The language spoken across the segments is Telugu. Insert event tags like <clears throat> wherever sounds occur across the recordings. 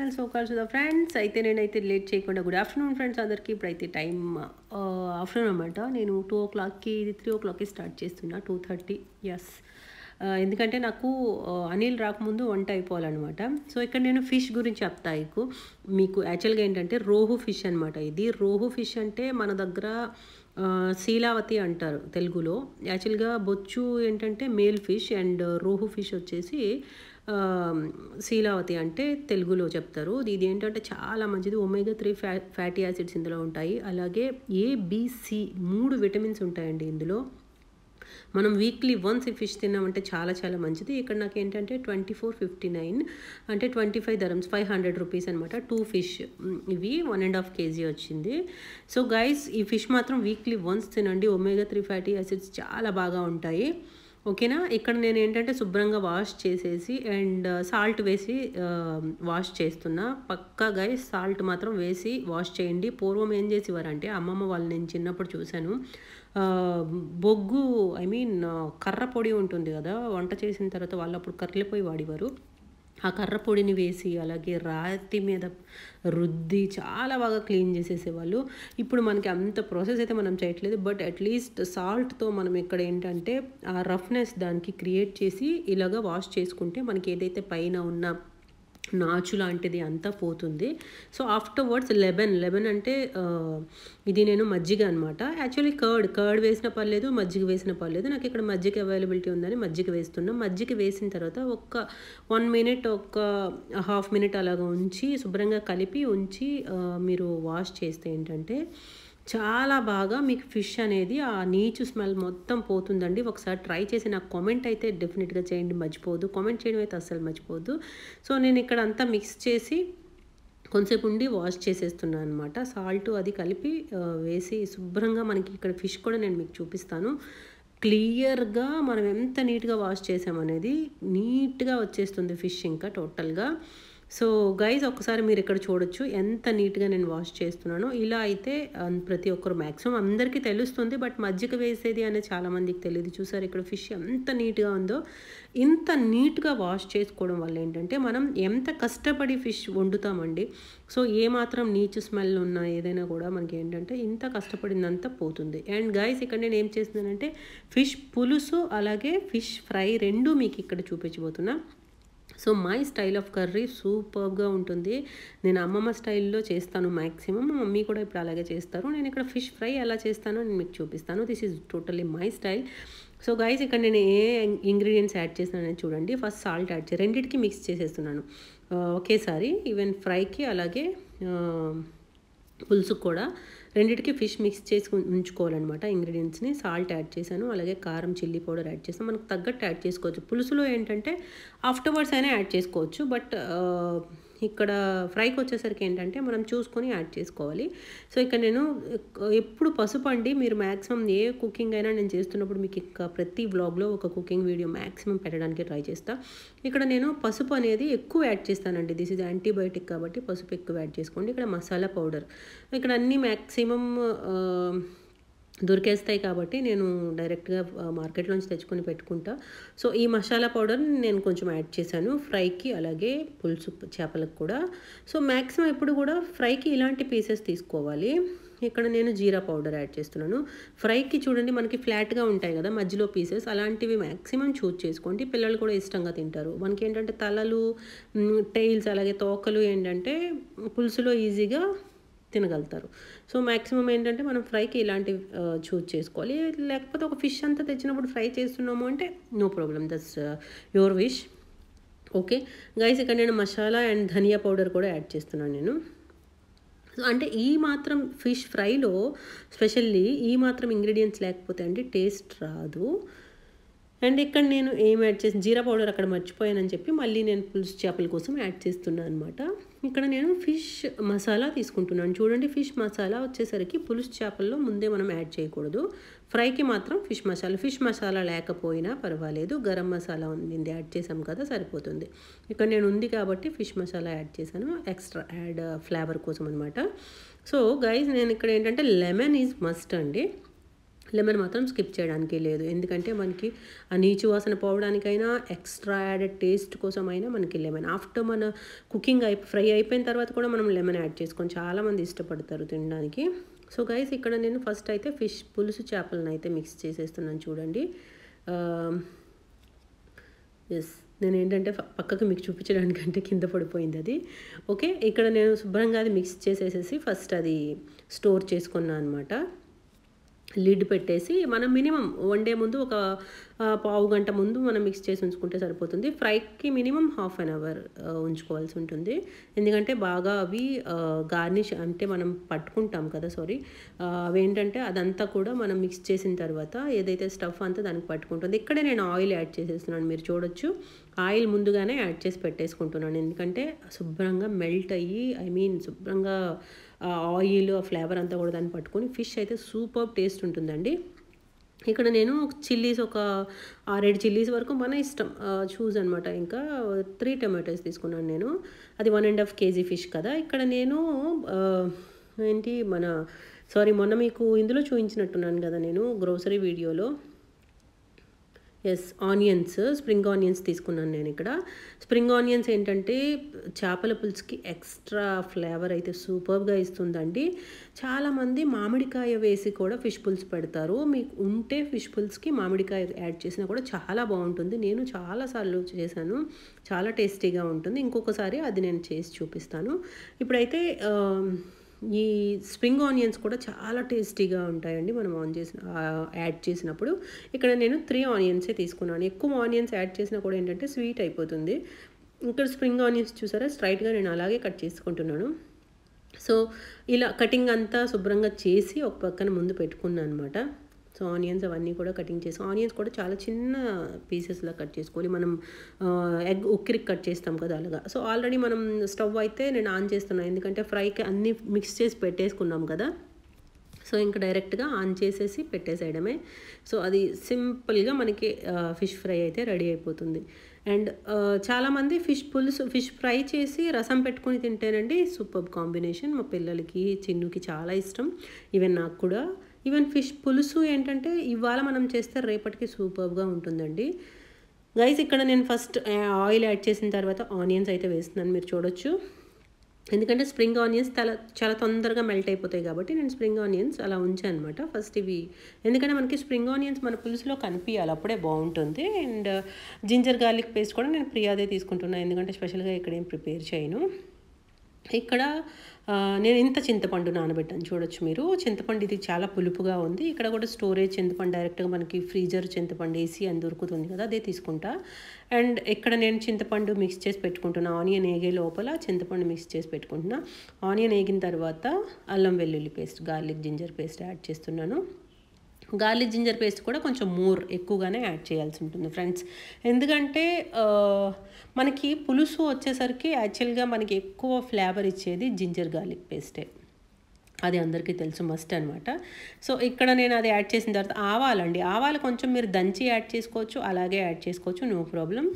ఛానల్ కాల్స్ సుధా ఫ్రెండ్స్ అయితే నేనైతే లేట్ చేయకుండా గుడ్ ఆఫ్టర్నూన్ ఫ్రెండ్స్ అందరికీ ఇప్పుడు అయితే టైం ఆఫ్టర్నూన్ అనమాట నేను టూ ఓ క్లాక్కి త్రీ ఓ క్లాక్కి స్టార్ట్ చేస్తున్నా టూ థర్టీ ఎస్ ఎందుకంటే నాకు అనిల్ రాకముందు వంట అయిపోవాలన్నమాట సో ఇక్కడ నేను ఫిష్ గురించి చెప్తా మీకు మీకు యాక్చువల్గా ఏంటంటే రోహు ఫిష్ అనమాట ఇది రోహు ఫిష్ అంటే మన దగ్గర శీలావతి అంటారు తెలుగులో యాక్చువల్గా బొచ్చు ఏంటంటే male fish and rohu fish వచ్చేసి శీలావతి అంటే తెలుగులో చెప్తారు ఇది ఏంటంటే చాలా మంచిది omega three fa fatty acids ఇందులో ఉంటాయి అలాగే ఏబిసి మూడు విటమిన్స్ ఉంటాయండి ఇందులో మనం వీక్లీ వన్స్ ఈ ఫిష్ తిన్నామంటే చాలా చాలా మంచిది ఇక్కడ నాకు ఏంటంటే ట్వంటీ ఫోర్ ఫిఫ్టీ నైన్ అంటే ట్వంటీ ఫైవ్ ధరమ్స్ ఫైవ్ హండ్రెడ్ రూపీస్ అనమాట టూ ఫిష్ ఇవి వన్ అండ్ హాఫ్ కేజీ వచ్చింది సో గైస్ ఈ ఫిష్ మాత్రం వీక్లీ వన్స్ తినండి ఒమేగా త్రీ ఫ్యాటీ యాసిడ్స్ చాలా బాగా ఉంటాయి ఓకేనా ఇక్కడ నేను ఏంటంటే శుభ్రంగా వాష్ చేసేసి అండ్ uh, సాల్ట్ వేసి uh, వాష్ చేస్తున్నా పక్కాగా సాల్ట్ మాత్రం వేసి వాష్ చేయండి పూర్వం ఏం చేసేవారంటే అమ్మమ్మ వాళ్ళు నేను చిన్నప్పుడు చూశాను బొగ్గు ఐ మీన్ uh, కర్ర పొడి ఉంటుంది కదా వంట చేసిన తర్వాత వాళ్ళు అప్పుడు కర్రలిపోయి వాడేవారు ఆ కర్ర పొడిని వేసి అలాగే రాతి మీద రుద్ది చాలా బాగా క్లీన్ చేసేసేవాళ్ళు ఇప్పుడు మనకి అంత ప్రాసెస్ అయితే మనం చేయట్లేదు బట్ అట్లీస్ట్ సాల్ట్తో మనం ఇక్కడ ఏంటంటే ఆ రఫ్నెస్ దానికి క్రియేట్ చేసి ఇలాగ వాష్ చేసుకుంటే మనకి ఏదైతే పైన ఉన్న నాచు లాంటిది అంతా పోతుంది సో ఆఫ్టర్ వర్డ్స్ లెబెన్ లెబెన్ అంటే ఇది నేను మజ్జిగ అనమాట యాక్చువల్లీ కర్డ్ కర్డ్ వేసిన పర్లేదు మజ్జిగ వేసిన పర్లేదు నాకు ఇక్కడ మజ్జిగ అవైలబిలిటీ ఉందని మజ్జిగ వేస్తున్నాం మజ్జిగ వేసిన తర్వాత ఒక్క వన్ మినిట్ ఒక హాఫ్ మినిట్ అలాగ ఉంచి శుభ్రంగా కలిపి ఉంచి మీరు వాష్ చేస్తే ఏంటంటే చాలా బాగా మీకు ఫిష్ అనేది ఆ నీచు స్మెల్ మొత్తం పోతుందండి ఒకసారి ట్రై చేసి నాకు కామెంట్ అయితే డెఫినెట్గా చేయండి మర్చిపోదు కామెంట్ చేయడం అయితే అస్సలు మర్చిపోదు సో నేను ఇక్కడ అంతా మిక్స్ చేసి కొంతసేపు ఉండి వాష్ చేసేస్తున్నాను అనమాట సాల్ట్ అది కలిపి వేసి శుభ్రంగా మనకి ఇక్కడ ఫిష్ కూడా నేను మీకు చూపిస్తాను క్లియర్గా మనం ఎంత నీట్గా వాష్ చేసామనేది నీట్గా వచ్చేస్తుంది ఫిష్ ఇంకా టోటల్గా సో గైజ్ ఒకసారి మీరు ఇక్కడ చూడొచ్చు ఎంత నీట్గా నేను వాష్ చేస్తున్నానో ఇలా అయితే ప్రతి ఒక్కరు మ్యాక్సిమం అందరికీ తెలుస్తుంది బట్ మజ్జిగ వేసేది అనేది చాలామందికి తెలియదు చూసారు ఇక్కడ ఫిష్ ఎంత నీట్గా ఉందో ఇంత నీట్గా వాష్ చేసుకోవడం వల్ల ఏంటంటే మనం ఎంత కష్టపడి ఫిష్ వండుతామండి సో ఏమాత్రం నీచు స్మెల్ ఉన్న ఏదైనా కూడా మనకి ఏంటంటే ఇంత కష్టపడిందంతా పోతుంది అండ్ గైస్ ఇక్కడ నేను ఏం చేస్తున్నానంటే ఫిష్ పులుసు అలాగే ఫిష్ ఫ్రై రెండు మీకు ఇక్కడ చూపించబోతున్నాను so my style of curry సూపర్గా ఉంటుంది నేను అమ్మమ్మ స్టైల్లో చేస్తాను మ్యాక్సిమం మా మమ్మీ కూడా ఇప్పుడు అలాగే చేస్తారు నేను ఇక్కడ ఫిష్ ఫ్రై ఎలా చేస్తానో నేను మీకు చూపిస్తాను this is totally my style so guys ఇక్కడ నేను ఏ ఇంగ్రీడియంట్స్ యాడ్ చేసినానని చూడండి ఫస్ట్ సాల్ట్ యాడ్ చేసి రెండింటికి మిక్స్ చేసేస్తున్నాను ఒకేసారి ఈవెన్ ఫ్రైకి అలాగే పులుసుకు కూడా రెండింటికి ఫిష్ మిక్స్ చేసి ఉంచుకోవాలన్నమాట ఇంగ్రీడియంట్స్ని సాల్ట్ యాడ్ చేశాను అలాగే కారం చిల్లీ పౌడర్ యాడ్ చేసాను మనకు తగ్గట్టు యాడ్ చేసుకోవచ్చు పులుసులో ఏంటంటే ఆఫ్టర్వర్డ్స్ అయినా యాడ్ చేసుకోవచ్చు బట్ ఇక్కడ ఫ్రైకి వచ్చేసరికి ఏంటంటే మనం చూసుకొని యాడ్ చేసుకోవాలి సో ఇక్కడ నేను ఎప్పుడు పసుపు అండి మీరు మ్యాక్సిమం ఏ కుకింగ్ అయినా నేను చేస్తున్నప్పుడు మీకు ఇంకా ప్రతి వ్లాగ్లో ఒక కుకింగ్ వీడియో మ్యాక్సిమం పెట్టడానికి ట్రై చేస్తాను ఇక్కడ నేను పసుపు అనేది ఎక్కువ యాడ్ చేస్తానండి దిస్ ఇస్ యాంటీబయోటిక్ కాబట్టి పసుపు ఎక్కువ యాడ్ చేసుకోండి ఇక్కడ మసాలా పౌడర్ ఇక్కడ అన్నీ మ్యాక్సిమం దొరికేస్తాయి కాబట్టి నేను డైరెక్ట్గా మార్కెట్లోంచి తెచ్చుకొని పెట్టుకుంటా సో ఈ మసాలా పౌడర్ నేను కొంచెం యాడ్ చేశాను ఫ్రైకి అలాగే పులుసు చేపలకు కూడా సో మ్యాక్సిమం ఎప్పుడు కూడా ఫ్రైకి ఇలాంటి పీసెస్ తీసుకోవాలి ఇక్కడ నేను జీరా పౌడర్ యాడ్ చేస్తున్నాను ఫ్రైకి చూడండి మనకి ఫ్లాట్గా ఉంటాయి కదా మధ్యలో పీసెస్ అలాంటివి మ్యాక్సిమం చూజ్ చేసుకోండి పిల్లలు కూడా ఇష్టంగా తింటారు మనకి ఏంటంటే తలలు టైల్స్ అలాగే తోకలు ఏంటంటే పులుసులో ఈజీగా తినగలుగుతారు సో మ్యాక్సిమం ఏంటంటే మనం ఫ్రైకి ఇలాంటివి చూజ్ చేసుకోవాలి లేకపోతే ఒక ఫిష్ అంతా తెచ్చినప్పుడు ఫ్రై చేస్తున్నాము అంటే no problem that's your wish okay guys ఇక్కడ నేను మసాలా అండ్ ధనియా పౌడర్ కూడా యాడ్ చేస్తున్నాను నేను అంటే ఈ మాత్రం ఫిష్ ఫ్రైలో స్పెషల్లీ ఈ మాత్రం ఇంగ్రీడియంట్స్ లేకపోతే అండి టేస్ట్ రాదు అండ్ ఇక్కడ నేను ఏం యాడ్ చేసి జీరా పౌడర్ అక్కడ మర్చిపోయానని చెప్పి మళ్ళీ నేను పులుసు చేపల కోసం యాడ్ చేస్తున్నాను అనమాట ఇక్కడ నేను ఫిష్ మసాలా తీసుకుంటున్నాను చూడండి ఫిష్ మసాలా వచ్చేసరికి పులుసు చేపల్లో ముందే మనం యాడ్ చేయకూడదు ఫ్రైకి మాత్రం ఫిష్ మసాలా ఫిష్ మసాలా లేకపోయినా పర్వాలేదు గరం మసాలా ఉంది యాడ్ చేసాం కదా సరిపోతుంది ఇక్కడ నేను ఉంది కాబట్టి ఫిష్ మసాలా యాడ్ చేశాను ఎక్స్ట్రా యాడ్ ఫ్లేవర్ కోసం అనమాట సో గైజ్ నేను ఇక్కడ ఏంటంటే లెమన్ ఈజ్ మస్ట్ అండి లెమన్ మాత్రం స్కిప్ చేయడానికి లేదు ఎందుకంటే మనకి ఆ నీచు వాసన పోవడానికైనా ఎక్స్ట్రా యాడెడ్ టేస్ట్ కోసమైనా మనకి లెమన్ ఆఫ్టర్ మన కుకింగ్ అయి ఫ్రై అయిపోయిన తర్వాత కూడా మనం లెమన్ యాడ్ చేసుకొని చాలామంది ఇష్టపడతారు తినడానికి సో గైస్ ఇక్కడ నేను ఫస్ట్ అయితే ఫిష్ పులుసు చేపలను అయితే మిక్స్ చేసేస్తున్నాను చూడండి ఎస్ నేను ఏంటంటే పక్కకు మీకు చూపించడానికంటే కింద పడిపోయింది అది ఓకే ఇక్కడ నేను శుభ్రంగా అది మిక్స్ చేసేసేసి ఫస్ట్ అది స్టోర్ చేసుకున్నాను అనమాట లిడ్ పెట్టేసి మనం మినిమం వండే ముందు ఒక పావు గంట ముందు మనం మిక్స్ చేసి ఉంచుకుంటే సరిపోతుంది ఫ్రైకి మినిమం హాఫ్ అన్ అవర్ ఉంచుకోవాల్సి ఉంటుంది ఎందుకంటే బాగా అవి గార్నిష్ అంటే మనం పట్టుకుంటాం కదా సారీ అవేంటంటే అదంతా కూడా మనం మిక్స్ చేసిన తర్వాత ఏదైతే స్టఫ్ అంతా దానికి పట్టుకుంటుంది ఇక్కడే నేను ఆయిల్ యాడ్ చేసేస్తున్నాను మీరు చూడొచ్చు ఆయిల్ ముందుగానే యాడ్ చేసి పెట్టేసుకుంటున్నాను ఎందుకంటే శుభ్రంగా మెల్ట్ అయ్యి ఐ మీన్ శుభ్రంగా ఆయిల్ ఫ్లేవర్ అంతా కూడా దాన్ని పట్టుకొని ఫిష్ అయితే సూపర్ టేస్ట్ ఉంటుందండి ఇక్కడ నేను చిల్లీస్ ఒక ఆరేడు చిల్లీస్ వరకు మన ఇష్టం చూస్ అనమాట ఇంకా త్రీ టమాటోస్ తీసుకున్నాను నేను అది one and half KG fish కదా ఇక్కడ నేను ఏంటి మన సారీ మొన్న మీకు ఇందులో చూపించినట్టున్నాను కదా నేను గ్రోసరీ వీడియోలో ఎస్ ఆనియన్స్ స్ప్రింగ్ ఆనియన్స్ తీసుకున్నాను నేను ఇక్కడ స్ప్రింగ్ ఆనియన్స్ ఏంటంటే చేపల పులుసుకి ఎక్స్ట్రా ఫ్లేవర్ అయితే సూపర్గా ఇస్తుందండి చాలామంది మామిడికాయ వేసి కూడా ఫిష్ పులుసు పెడతారు మీకు ఉంటే ఫిష్ పులుసుకి మామిడికాయ యాడ్ చేసినా కూడా చాలా బాగుంటుంది నేను చాలాసార్లు చేశాను చాలా టేస్టీగా ఉంటుంది ఇంకొకసారి అది నేను చేసి చూపిస్తాను ఇప్పుడైతే ఈ స్ప్రింగ్ ఆనియన్స్ కూడా చాలా టేస్టీగా ఉంటాయండి మనం ఆన్ చేసిన యాడ్ చేసినప్పుడు ఇక్కడ నేను త్రీ ఆనియన్సే తీసుకున్నాను ఎక్కువ ఆనియన్స్ యాడ్ చేసినా కూడా ఏంటంటే స్వీట్ అయిపోతుంది ఇక్కడ స్ప్రింగ్ ఆనియన్స్ చూసారా స్ట్రైట్గా నేను అలాగే కట్ చేసుకుంటున్నాను సో ఇలా కటింగ్ అంతా శుభ్రంగా చేసి ఒక పక్కన ముందు పెట్టుకున్నాను అనమాట సో ఆనియన్స్ అవన్నీ కూడా కటింగ్ చేసి ఆనియన్స్ కూడా చాలా చిన్న పీసెస్లా కట్ చేసుకోవాలి మనం ఎగ్ ఉక్కిరికి కట్ చేస్తాం కదా అలాగా సో ఆల్రెడీ మనం స్టవ్ అయితే నేను ఆన్ చేస్తున్నాను ఎందుకంటే ఫ్రైకి అన్నీ మిక్స్ చేసి పెట్టేసుకున్నాం కదా సో ఇంకా డైరెక్ట్గా ఆన్ చేసేసి పెట్టేసేయడమే సో అది సింపుల్గా మనకి ఫిష్ ఫ్రై అయితే రెడీ అయిపోతుంది అండ్ చాలామంది ఫిష్ పులుసు ఫిష్ ఫ్రై చేసి రసం పెట్టుకుని తింటేనండి సూపర్ కాంబినేషన్ మా పిల్లలకి చిన్నుకి చాలా ఇష్టం ఈవెన్ నాకు కూడా ఈవెన్ ఫిష్ పులుసు ఏంటంటే ఇవాళ మనం చేస్తే రేపటికి సూపర్గా ఉంటుందండి గైస్ ఇక్కడ నేను ఫస్ట్ ఆయిల్ యాడ్ చేసిన తర్వాత ఆనియన్స్ అయితే వేస్తున్నాను మీరు చూడొచ్చు ఎందుకంటే స్ప్రింగ్ ఆనియన్స్ చాలా చాలా తొందరగా మెల్ట్ అయిపోతాయి కాబట్టి నేను స్ప్రింగ్ ఆనియన్స్ అలా ఉంచాను అనమాట ఫస్ట్ ఇవి ఎందుకంటే మనకి స్ప్రింగ్ ఆనియన్స్ మన పులుసులో కనిపించాలి అప్పుడే బాగుంటుంది అండ్ జింజర్ గార్లిక్ పేస్ట్ కూడా నేను ప్రియాదే తీసుకుంటున్నాను ఎందుకంటే స్పెషల్గా ఇక్కడ ఏం ప్రిపేర్ చేయను ఇక్కడ నేను ఇంత చింతపండు నానబెట్టాను చూడొచ్చు మీరు చింతపండు ఇది చాలా పులుపుగా ఉంది ఇక్కడ కూడా స్టోరేజ్ చింతపండు డైరెక్ట్గా మనకి ఫ్రీజర్ చింతపండు వేసి అని దొరుకుతుంది కదా అదే తీసుకుంటా అండ్ ఇక్కడ నేను చింతపండు మిక్స్ చేసి పెట్టుకుంటున్నా ఆనియన్ ఏగే లోపల చింతపండు మిక్స్ చేసి పెట్టుకుంటున్నా ఆనియన్ ఏగిన తర్వాత అల్లం వెల్లుల్లి paste garlic ginger paste add చేస్తున్నాను గార్లిక్ జింజర్ పేస్ట్ కూడా కొంచెం మోర్ ఎక్కువగానే యాడ్ చేయాల్సి ఉంటుంది ఫ్రెండ్స్ ఎందుకంటే మనకి పులుసు వచ్చేసరికి యాక్చువల్గా మనకి ఎక్కువ ఫ్లేవర్ ఇచ్చేది జింజర్ గార్లిక్ పేస్టే అది అందరికీ తెలుసు మస్ట్ అనమాట సో ఇక్కడ నేను అది యాడ్ చేసిన తర్వాత ఆవాలండి ఆవాలు కొంచెం మీరు దంచి యాడ్ చేసుకోవచ్చు అలాగే యాడ్ చేసుకోవచ్చు నో ప్రాబ్లం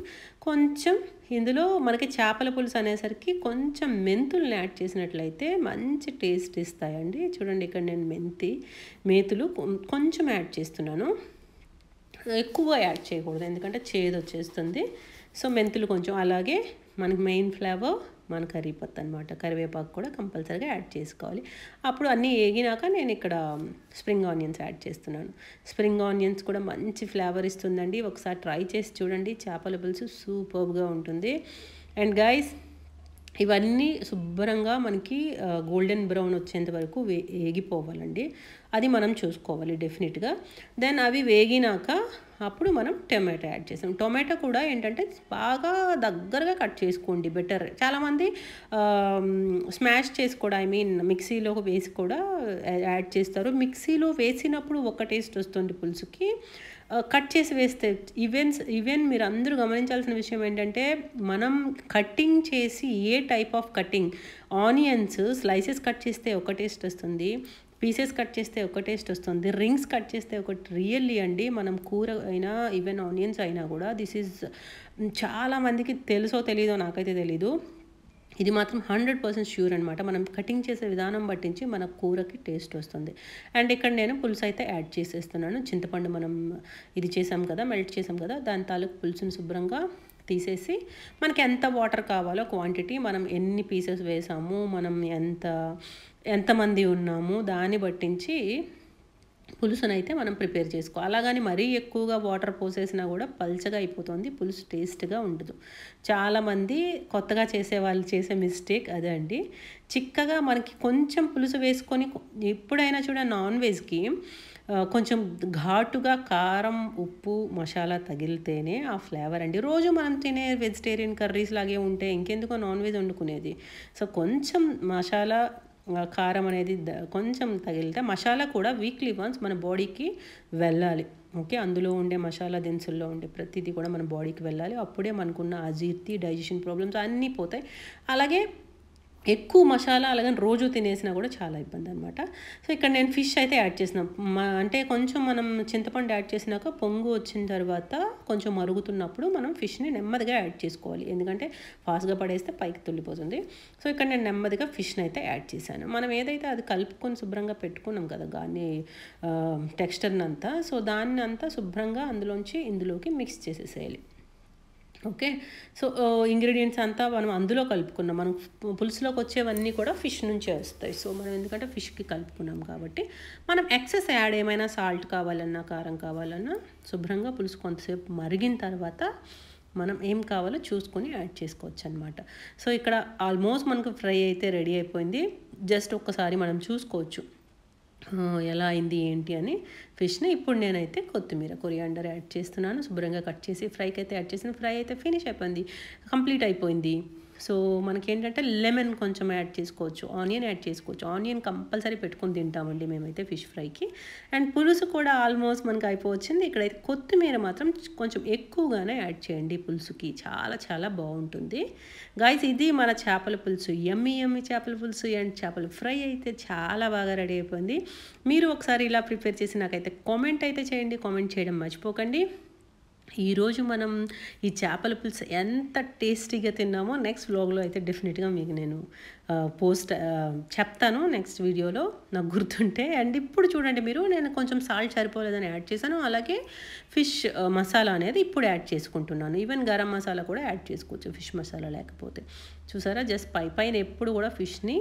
కొంచెం ఇందులో మనకి చేపల పులుసు అనేసరికి కొంచెం మెంతుల్ని యాడ్ చేసినట్లయితే మంచి టేస్ట్ ఇస్తాయండి చూడండి ఇక్కడ నేను మెంతి మేతులు కొంచెం యాడ్ చేస్తున్నాను ఎక్కువ యాడ్ చేయకూడదు ఎందుకంటే చేదు వచ్చేస్తుంది సో మెంతులు కొంచెం అలాగే మనకి మెయిన్ ఫ్లేవర్ మన కర్రీ పత్తు అనమాట కరివేపాకు కూడా కంపల్సరీగా యాడ్ చేసుకోవాలి అప్పుడు అన్నీ ఏగినాక నేను ఇక్కడ స్ప్రింగ్ ఆనియన్స్ యాడ్ చేస్తున్నాను స్ప్రింగ్ ఆనియన్స్ కూడా మంచి ఫ్లేవర్ ఇస్తుందండి ఒకసారి ట్రై చేసి చూడండి చేపల పులుసు సూపర్గా ఉంటుంది అండ్ గైస్ ఇవన్నీ శుభ్రంగా మనకి గోల్డెన్ బ్రౌన్ వచ్చేంత వరకు వే వేగిపోవాలండి అది మనం చూసుకోవాలి డెఫినెట్గా దెన్ అవి వేగినాక అప్పుడు మనం టొమాటో యాడ్ చేసాం టొమాటో కూడా ఏంటంటే బాగా దగ్గరగా కట్ చేసుకోండి బెటర్ చాలామంది స్మాష్ చేసి కూడా ఐ మీన్ మిక్సీలో వేసి కూడా యాడ్ చేస్తారు మిక్సీలో వేసినప్పుడు ఒక టేస్ట్ వస్తుంది పులుసుకి కట్ చేసి వేస్తే ఈవెన్ ఈవెన్ మీరు అందరూ గమనించాల్సిన విషయం ఏంటంటే మనం కట్టింగ్ చేసి ఏ type of cutting onions slices cut చేస్తే ఒక టేస్ట్ వస్తుంది పీసెస్ కట్ చేస్తే ఒక టేస్ట్ వస్తుంది రింగ్స్ కట్ చేస్తే ఒకటి రియల్లీ అండి మనం కూర అయినా ఈవెన్ ఆనియన్స్ అయినా కూడా దిస్ ఈజ్ చాలామందికి తెలుసో తెలీదో నాకైతే తెలీదు ఇది మాత్రం హండ్రెడ్ పర్సెంట్ ష్యూర్ అనమాట మనం కటింగ్ చేసే విధానం పట్టించి మన కూరకి టేస్ట్ వస్తుంది అండ్ ఇక్కడ నేను పులుసు అయితే యాడ్ చేసేస్తున్నాను చింతపండు మనం ఇది చేసాం కదా మెల్ట్ చేసాం కదా దాని తాలూకు పులుసుని శుభ్రంగా తీసేసి మనకి ఎంత వాటర్ కావాలో క్వాంటిటీ మనం ఎన్ని పీసెస్ వేసాము మనం ఎంత ఎంతమంది ఉన్నాము దాన్ని బట్టించి పులుసునైతే మనం ప్రిపేర్ చేసుకో అలాగని మరీ ఎక్కువగా వాటర్ పోసేసినా కూడా పల్చగా అయిపోతుంది పులుసు టేస్ట్గా ఉండదు చాలామంది కొత్తగా చేసే వాళ్ళు చేసే మిస్టేక్ అదే అండి చిక్కగా మనకి కొంచెం పులుసు వేసుకొని ఎప్పుడైనా చూడ నాన్ వెజ్కి కొంచెం ఘాటుగా కారం ఉప్పు మసాలా తగిలితేనే ఆ ఫ్లేవర్ అండి రోజు మనం తినే వెజిటేరియన్ కర్రీస్ లాగే ఉంటే ఇంకెందుకో నాన్ వెజ్ వండుకునేది సో కొంచెం మసాలా కారం అనేది కొంచెం తగిలితే మసాలా కూడా వీక్లీ వన్స్ మన బాడీకి వెళ్ళాలి ఓకే అందులో ఉండే మసాలా దినుసుల్లో ఉండే ప్రతిదీ కూడా మన బాడీకి వెళ్ళాలి అప్పుడే మనకున్న అజీర్తి డైజెషన్ ప్రాబ్లమ్స్ అన్నీ పోతాయి అలాగే ఎక్కువ మసాలా అలాగని రోజు తినేసినా కూడా చాలా ఇబ్బంది అనమాట సో ఇక్కడ నేను ఫిష్ అయితే యాడ్ చేసిన అంటే కొంచెం మనం చింతపండు యాడ్ చేసినాక పొంగు వచ్చిన తర్వాత కొంచెం మరుగుతున్నప్పుడు మనం ఫిష్ని నెమ్మదిగా యాడ్ చేసుకోవాలి ఎందుకంటే ఫాస్ట్గా పడేస్తే పైకి తుల్లిపోతుంది సో ఇక్కడ నేను నెమ్మదిగా ఫిష్ని అయితే యాడ్ చేశాను మనం ఏదైతే అది కలుపుకొని శుభ్రంగా పెట్టుకున్నాం కదా దాన్ని టెక్స్టర్ని అంతా సో దాన్ని అంతా శుభ్రంగా అందులోంచి ఇందులోకి మిక్స్ చేసేసేయాలి ఓకే సో ఇంగ్రీడియంట్స్ అంతా మనం అందులో కలుపుకున్నాం మనం పులుసులోకి వచ్చేవన్నీ కూడా ఫిష్ నుంచే వస్తాయి సో మనం ఎందుకంటే ఫిష్కి కలుపుకున్నాం కాబట్టి మనం ఎక్సెస్ యాడ్ ఏమైనా సాల్ట్ కావాలన్నా కారం కావాలన్నా శుభ్రంగా పులుసు కొంతసేపు మరిగిన తర్వాత మనం ఏం కావాలో చూసుకొని యాడ్ చేసుకోవచ్చు అనమాట సో ఇక్కడ ఆల్మోస్ట్ మనకు ఫ్రై అయితే రెడీ అయిపోయింది జస్ట్ ఒక్కసారి మనం చూసుకోవచ్చు ఎలా అయింది ఏంటి అని ఫిష్ని ఇప్పుడు నేనైతే కొత్తిమీర కొరియాండర్ యాడ్ చేస్తున్నాను శుభ్రంగా కట్ చేసి ఫ్రైకి అయితే యాడ్ చేసిన ఫ్రై అయితే ఫినిష్ అయిపోయింది కంప్లీట్ అయిపోయింది సో మనకేంటంటే లెమన్ కొంచెం యాడ్ చేసుకోవచ్చు ఆనియన్ యాడ్ చేసుకోవచ్చు ఆనియన్ కంపల్సరీ పెట్టుకుని తింటామండి మేమైతే ఫిష్ ఫ్రైకి అండ్ పులుసు కూడా ఆల్మోస్ట్ మనకు అయిపోవచ్చింది ఇక్కడైతే కొత్తిమీర మాత్రం కొంచెం ఎక్కువగానే యాడ్ చేయండి పులుసుకి చాలా చాలా బాగుంటుంది గాయస్ ఇది మన చేపల పులుసు ఎమ్మి ఎమ్మి చేపల పులుసు అండ్ చేపల ఫ్రై అయితే చాలా బాగా రెడీ అయిపోయింది మీరు ఒకసారి ఇలా ప్రిపేర్ చేసి నాకైతే కామెంట్ అయితే చేయండి కామెంట్ చేయడం మర్చిపోకండి ఈరోజు మనం ఈ చేపల పులుసు ఎంత టేస్టీగా తిన్నామో నెక్స్ట్ వ్లాగ్లో అయితే డెఫినెట్గా మీకు నేను పోస్ట్ చెప్తాను నెక్స్ట్ వీడియోలో నాకు గుర్తుంటే అండ్ ఇప్పుడు చూడండి మీరు నేను కొంచెం సాల్ట్ సరిపోలేదని యాడ్ చేశాను అలాగే ఫిష్ మసాలా అనేది ఇప్పుడు యాడ్ చేసుకుంటున్నాను ఈవెన్ గరం మసాలా కూడా యాడ్ చేసుకోవచ్చు ఫిష్ మసాలా లేకపోతే చూసారా జస్ట్ పై పైన ఎప్పుడు కూడా ఫిష్ని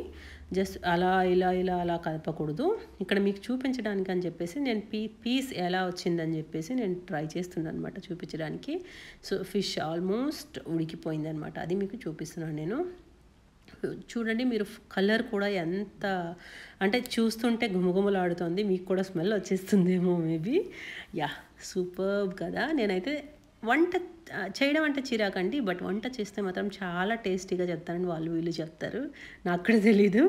జస్ట్ అలా ఇలా ఇలా అలా కలపకూడదు ఇక్కడ మీకు చూపించడానికి అని చెప్పేసి నేను పీ పీస్ ఎలా వచ్చిందని చెప్పేసి నేను ట్రై చేస్తున్నాను అనమాట చూపించడానికి సో ఫిష్ ఆల్మోస్ట్ ఉడికిపోయింది అనమాట అది మీకు చూపిస్తున్నాను నేను చూడండి మీరు కలర్ కూడా ఎంత అంటే చూస్తుంటే గుమగుమలాడుతుంది మీకు కూడా స్మెల్ వచ్చేస్తుందేమో మేబీ యా సూపర్ కదా నేనైతే వంట చేయడం అంటే చిరాకండి బట్ వంట చేస్తే మాత్రం చాలా టేస్టీగా చెప్తారని వాళ్ళు వీళ్ళు చెప్తారు నాకు కూడా తెలీదు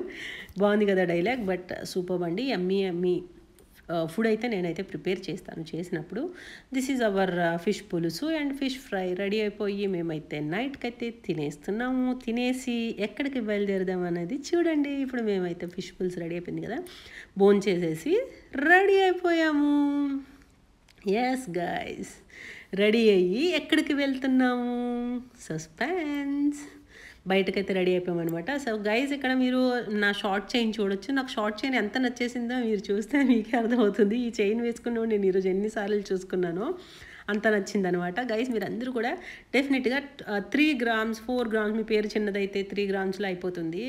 బాగుంది కదా డైలాగ్ బట్ సూపర్ బండి అమ్మీ అమ్మీ ఫుడ్ అయితే నేనైతే ప్రిపేర్ చేస్తాను చేసినప్పుడు this is our fish pulusu and fish fry ready అయిపోయి మేమైతే నైట్కి అయితే తినేస్తున్నాము తినేసి ఎక్కడికి బయలుదేరదాం అనేది చూడండి ఇప్పుడు మేమైతే ఫిష్ పులుసు రెడీ అయిపోయింది కదా బోన్ చేసేసి రెడీ అయిపోయాము ఎస్ గాయస్ రెడీ అయ్యి ఎక్కడికి వెళ్తున్నాము సస్పెన్స్ బయటకైతే రెడీ అయిపోయామన్నమాట సో గైజ్ ఇక్కడ మీరు నా షార్ట్ చైన్ చూడొచ్చు నాకు షార్ట్ చైన్ ఎంత నచ్చేసిందో మీరు చూస్తే మీకే అర్థమవుతుంది ఈ చైన్ వేసుకున్నాను నేను ఈరోజు ఎన్నిసార్లు చూసుకున్నాను అంత నచ్చిందనమాట గైస్ మీరు అందరూ కూడా డెఫినెట్గా త్రీ గ్రామ్స్ ఫోర్ గ్రామ్స్ మీ పేరు చిన్నదైతే త్రీ గ్రామ్స్లో అయిపోతుంది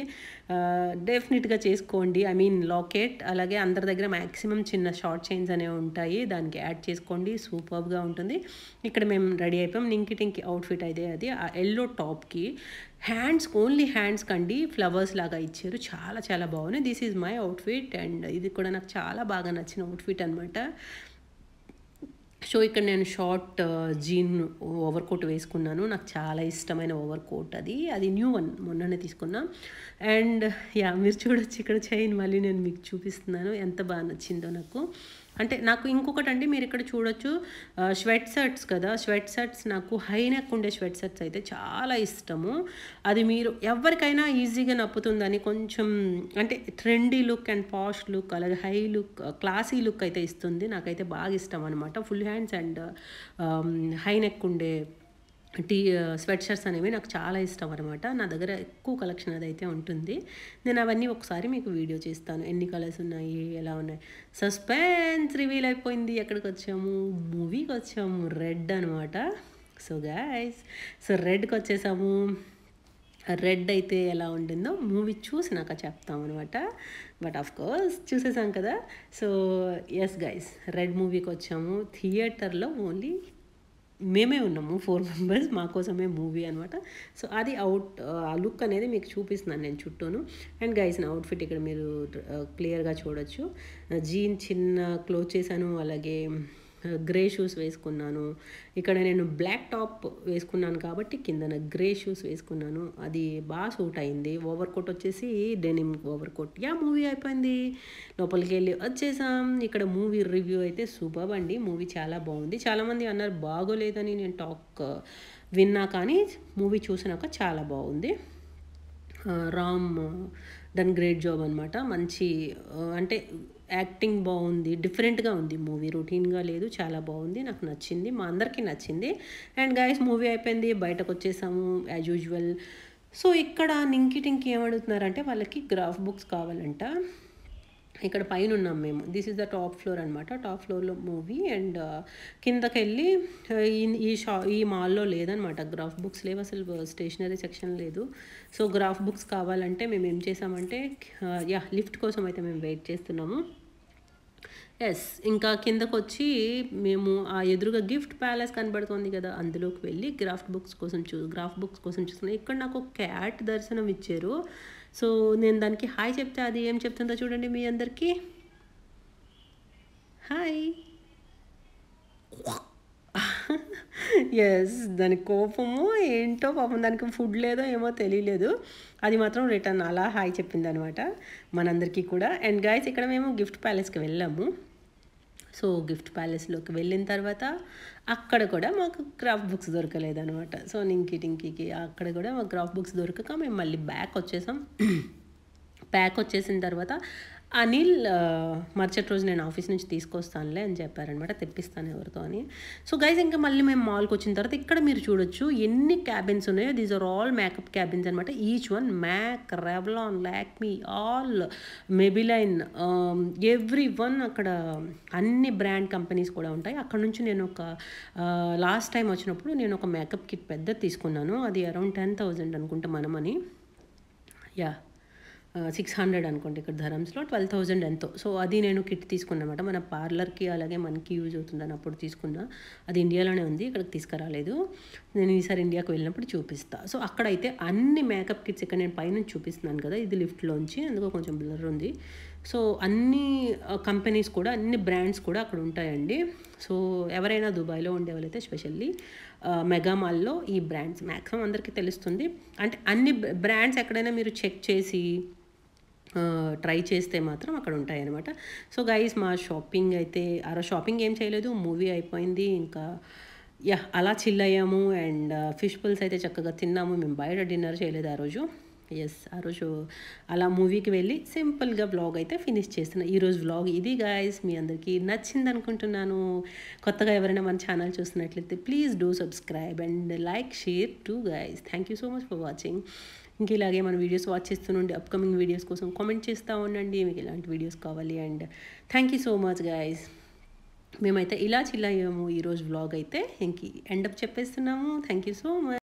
డెఫినెట్గా చేసుకోండి ఐ మీన్ లాకెట్ అలాగే అందరి దగ్గర మ్యాక్సిమం చిన్న షార్ట్ చైన్స్ అనేవి ఉంటాయి దానికి యాడ్ చేసుకోండి సూపర్గా ఉంటుంది ఇక్కడ మేము రెడీ అయిపోయాం నింకి టింకి అవుట్ఫిట్ అయితే అది ఆ ఎల్లో టాప్కి హ్యాండ్స్ ఓన్లీ హ్యాండ్స్ కండి ఫ్లవర్స్ లాగా ఇచ్చారు చాలా చాలా బాగున్నాయి this is my outfit and ఇది కూడా నాకు చాలా బాగా నచ్చిన అవుట్ఫిట్ అనమాట సో ఇక్కడ నేను షార్ట్ జీన్ ఓవర్ కోట్ వేసుకున్నాను నాకు చాలా ఇష్టమైన ఓవర్ కోట్ అది అది న్యూ వన్ మొన్ననే తీసుకున్నా అండ్ యా మీరు చూడొచ్చు ఇక్కడ చైన్ మళ్ళీ నేను మీకు చూపిస్తున్నాను ఎంత బాగా నచ్చిందో నాకు అంటే నాకు ఇంకొకటి అండి మీరు ఇక్కడ చూడొచ్చు స్వెట్ షర్ట్స్ కదా స్వెట్ షర్ట్స్ నాకు హై నెక్ ఉండే స్వెట్ షర్ట్స్ అయితే చాలా ఇష్టము అది మీరు ఎవరికైనా ఈజీగా నప్పుతుందని కొంచెం అంటే trendy look and posh look అలాగే హై లుక్ క్లాసీ లుక్ అయితే ఇస్తుంది నాకైతే బాగా ఇష్టం అనమాట full hands and high neck ఉండే టీ స్వెట్ షర్ట్స్ అనేవి నాకు చాలా ఇష్టం అనమాట నా దగ్గర ఎక్కువ కలెక్షన్ అదైతే ఉంటుంది నేను అవన్నీ ఒకసారి మీకు వీడియో చేస్తాను ఎన్ని కలర్స్ ఉన్నాయి ఎలా ఉన్నాయి సస్పెన్స్ రివీల్ అయిపోయింది ఎక్కడికి వచ్చాము మూవీకి వచ్చాము రెడ్ అనమాట సో గైస్ సో రెడ్కి వచ్చేసాము రెడ్ అయితే ఎలా ఉంటుందో మూవీ చూసినాక చెప్తాం అనమాట బట్ ఆఫ్ కోర్స్ చూసేసాం కదా సో ఎస్ గైస్ రెడ్ మూవీకి వచ్చాము థియేటర్లో ఓన్లీ మేమే ఉన్నాము ఫోర్ మెంబర్స్ మా కోసమే మూవీ అనమాట సో అది అవుట్ ఆ లుక్ అనేది మీకు చూపిస్తున్నాను నేను చుట్టూను అండ్ గైస్ నా అవుట్ఫిట్ ఇక్కడ మీరు క్లియర్గా చూడొచ్చు జీన్ చిన్న క్లోజ్ చేశాను అలాగే గ్రే షూస్ వేసుకున్నాను ఇక్కడ నేను బ్లాక్ టాప్ వేసుకున్నాను కాబట్టి కిందన గ్రే షూస్ వేసుకున్నాను అది బాగా సూట్ అయింది ఓవర్ కోట్ వచ్చేసి denim overcoat yeah movie అయిపోయింది లోపలికి వెళ్ళి వచ్చేసాం ఇక్కడ మూవీ రివ్యూ అయితే సూపర్ అండి మూవీ చాలా బాగుంది చాలామంది అన్నారు బాగోలేదని నేను టాక్ విన్నా కానీ మూవీ చూసినాక చాలా బాగుంది రామ్ డన్ గ్రేట్ జాబ్ అనమాట మంచి అంటే యాక్టింగ్ బాగుంది డిఫరెంట్గా ఉంది మూవీ రొటీన్గా లేదు చాలా బాగుంది నాకు నచ్చింది మా అందరికీ నచ్చింది అండ్ గాయస్ మూవీ అయిపోయింది బయటకు వచ్చేసాము యాజ్ యూజువల్ సో ఇక్కడ నింకి టింకి ఏమడుగుతున్నారంటే వాళ్ళకి గ్రాఫ్ బుక్స్ కావాలంట ఇక్కడ పైన ఉన్నాం మేము this is the top floor అనమాట టాప్ ఫ్లోర్లో మూవీ అండ్ uh, కిందకి వెళ్ళి uh, ఈ షా ఈ మాల్లో లేదనమాట గ్రాఫ్ బుక్స్ లేవు అసలు స్టేషనరీ సెక్షన్ లేదు సో గ్రాఫ్ బుక్స్ కావాలంటే మేము ఏం చేసామంటే యా uh, లిఫ్ట్ కోసం అయితే మేము వెయిట్ చేస్తున్నాము ఎస్ ఇంకా కిందకు వచ్చి మేము ఆ ఎదురుగా గిఫ్ట్ ప్యాలెస్ కనబడుతోంది కదా అందులోకి వెళ్ళి గ్రాఫ్ట్ బుక్స్ కోసం చూ గ్రాఫ్ట్ బుక్స్ కోసం చూస్తున్నాను ఇక్కడ నాకు ఒక క్యాట్ దర్శనం ఇచ్చారు సో నేను దానికి హాయ్ చెప్తే అది ఏం చెప్తుందో చూడండి మీ అందరికీ హాయ్ ఎస్ దాని కోపము ఏంటో పాపం దానికి ఫుడ్ లేదో ఏమో తెలియలేదు అది మాత్రం రిటర్న్ అలా హాయ్ చెప్పింది అనమాట మనందరికీ కూడా అండ్ గాయస్ ఇక్కడ మేము గిఫ్ట్ ప్యాలెస్కి వెళ్ళాము సో గిఫ్ట్ ప్యాలెస్లోకి వెళ్ళిన తర్వాత అక్కడ కూడా మాకు క్రాఫ్ట్ బుక్స్ దొరకలేదనమాట సో నింకి టింకీకి అక్కడ కూడా మాకు క్రాఫ్ట్ బుక్స్ దొరకక మేము మళ్ళీ బ్యాక్ వచ్చేసాం ప్యాక్ <clears throat> వచ్చేసిన తర్వాత అనిల్ మరుసటి రోజు నేను ఆఫీస్ నుంచి తీసుకొస్తానులే అని చెప్పారనమాట తెప్పిస్తాను ఎవరితో అని సో గైజ్ ఇంకా మళ్ళీ మేము మాల్కి వచ్చిన తర్వాత ఇక్కడ మీరు చూడొచ్చు ఎన్ని క్యాబిన్స్ ఉన్నాయో these are all makeup cabins అనమాట each one Mac Revlon Lakme all Maybelline every one అక్కడ అన్ని బ్రాండ్ కంపెనీస్ కూడా ఉంటాయి అక్కడ నుంచి నేను ఒక లాస్ట్ టైం వచ్చినప్పుడు నేను ఒక మేకప్ కిట్ పెద్ద తీసుకున్నాను అది అరౌండ్ టెన్ థౌజండ్ అనుకుంటా మనమని యా సిక్స్ హండ్రెడ్ అనుకోండి ఇక్కడ ధరమ్స్లో ట్వెల్వ్ థౌజండ్ ఎంతో సో అది నేను కిట్ తీసుకున్నమాట మన పార్లర్కి అలాగే మనకి యూజ్ అవుతుందని అప్పుడు తీసుకున్నా అది ఇండియాలోనే ఉంది ఇక్కడికి తీసుకురాలేదు నేను ఈసారి ఇండియాకు వెళ్ళినప్పుడు చూపిస్తాను సో అక్కడైతే అన్ని మేకప్ కిట్స్ ఇక్కడ నేను పైన చూపిస్తున్నాను కదా ఇది లిఫ్ట్లోంచి అందుకో కొంచెం బ్లర్ ఉంది సో అన్ని కంపెనీస్ కూడా అన్ని బ్రాండ్స్ కూడా అక్కడ ఉంటాయండి సో ఎవరైనా దుబాయ్లో వాళ్ళైతే స్పెషల్లీ మెగా మాల్లో ఈ బ్రాండ్స్ మ్యాక్సిమం అందరికీ తెలుస్తుంది అంటే అన్ని బ్రాండ్స్ ఎక్కడైనా మీరు చెక్ చేసి ట్రై చేస్తే మాత్రం అక్కడ అనమాట సో గైస్ మా షాపింగ్ అయితే ఆ షాపింగ్ ఏం చేయలేదు మూవీ అయిపోయింది ఇంకా యా అలా చిల్ అయ్యాము అండ్ ఫిష్ పుల్స్ అయితే చక్కగా తిన్నాము మేము బయట డిన్నర్ చేయలేదు ఆ రోజు ఎస్ ఆ రోజు అలా మూవీకి వెళ్ళి సింపుల్గా బ్లాగ్ అయితే ఫినిష్ చేస్తున్నాను ఈరోజు వ్లాగ్ ఇది గాయస్ మీ అందరికీ నచ్చింది అనుకుంటున్నాను కొత్తగా ఎవరైనా మన ఛానల్ చూస్తున్నట్లయితే please do subscribe and like share to guys thank you so much for watching ఇంకా ఇలాగే మన వీడియోస్ వాచ్ చేస్తుండండి అప్కమింగ్ వీడియోస్ కోసం కామెంట్ చేస్తూ ఉండండి మీకు ఇలాంటి వీడియోస్ కావాలి and thank you so much guys మేమైతే ఇలా చిల్లాము ఈరోజు వ్లాగ్ అయితే ఇంక ఎండప్ చెప్పేస్తున్నాము థ్యాంక్ యూ సో మచ్